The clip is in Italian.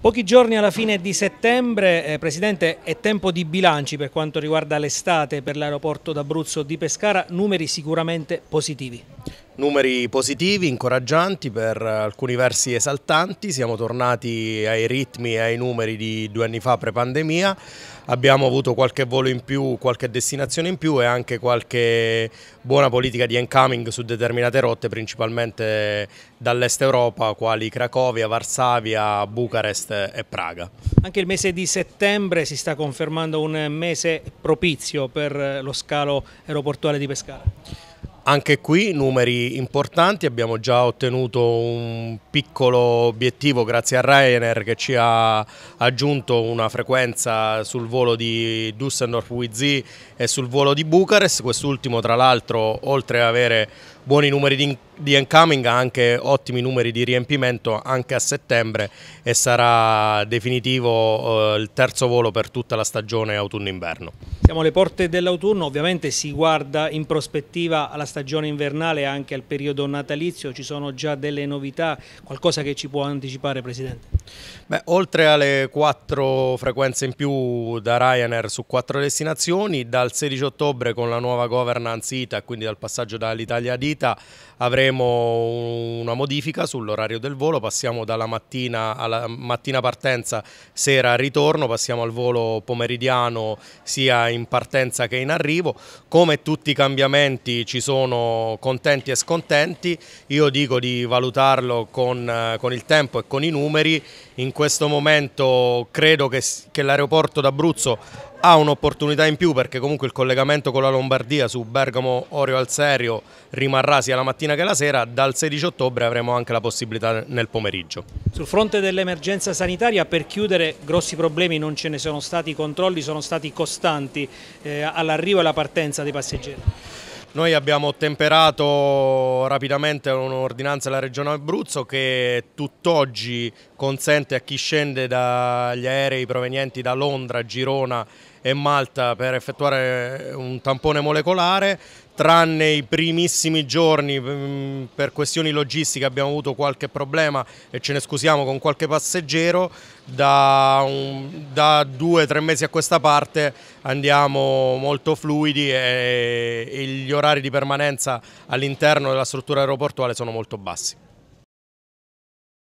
Pochi giorni alla fine di settembre, eh, Presidente, è tempo di bilanci per quanto riguarda l'estate per l'aeroporto d'Abruzzo di Pescara, numeri sicuramente positivi numeri positivi, incoraggianti, per alcuni versi esaltanti, siamo tornati ai ritmi e ai numeri di due anni fa pre-pandemia, abbiamo avuto qualche volo in più, qualche destinazione in più e anche qualche buona politica di incoming su determinate rotte, principalmente dall'est Europa, quali Cracovia, Varsavia, Bucarest e Praga. Anche il mese di settembre si sta confermando un mese propizio per lo scalo aeroportuale di Pescara. Anche qui numeri importanti, abbiamo già ottenuto un piccolo obiettivo grazie a Ryanair che ci ha aggiunto una frequenza sul volo di Düsseldorf WZ e sul volo di Bucarest, quest'ultimo tra l'altro oltre ad avere buoni numeri di, di incoming, anche ottimi numeri di riempimento anche a settembre e sarà definitivo eh, il terzo volo per tutta la stagione autunno-inverno. Siamo alle porte dell'autunno, ovviamente si guarda in prospettiva alla stagione invernale e anche al periodo natalizio, ci sono già delle novità, qualcosa che ci può anticipare Presidente? Beh, oltre alle quattro frequenze in più da Ryanair su quattro destinazioni, dal 16 ottobre con la nuova governance ITA, quindi dal passaggio dall'Italia ad ITA, avremo una modifica sull'orario del volo, passiamo dalla mattina alla mattina partenza, sera ritorno, passiamo al volo pomeridiano sia in partenza che in arrivo. Come tutti i cambiamenti ci sono contenti e scontenti, io dico di valutarlo con, eh, con il tempo e con i numeri in questo momento credo che, che l'aeroporto d'Abruzzo ha un'opportunità in più perché comunque il collegamento con la Lombardia su Bergamo Orio al Serio rimarrà sia la mattina che la sera, dal 16 ottobre avremo anche la possibilità nel pomeriggio. Sul fronte dell'emergenza sanitaria per chiudere grossi problemi non ce ne sono stati, i controlli sono stati costanti eh, all'arrivo e alla partenza dei passeggeri. Noi abbiamo ottemperato rapidamente un'ordinanza della Regione Abruzzo che tutt'oggi consente a chi scende dagli aerei provenienti da Londra, Girona e Malta per effettuare un tampone molecolare, tranne i primissimi giorni mm, per questioni logistiche abbiamo avuto qualche problema e ce ne scusiamo con qualche passeggero, da, un, da due o tre mesi a questa parte andiamo molto fluidi e, e gli orari di permanenza all'interno della struttura aeroportuale sono molto bassi.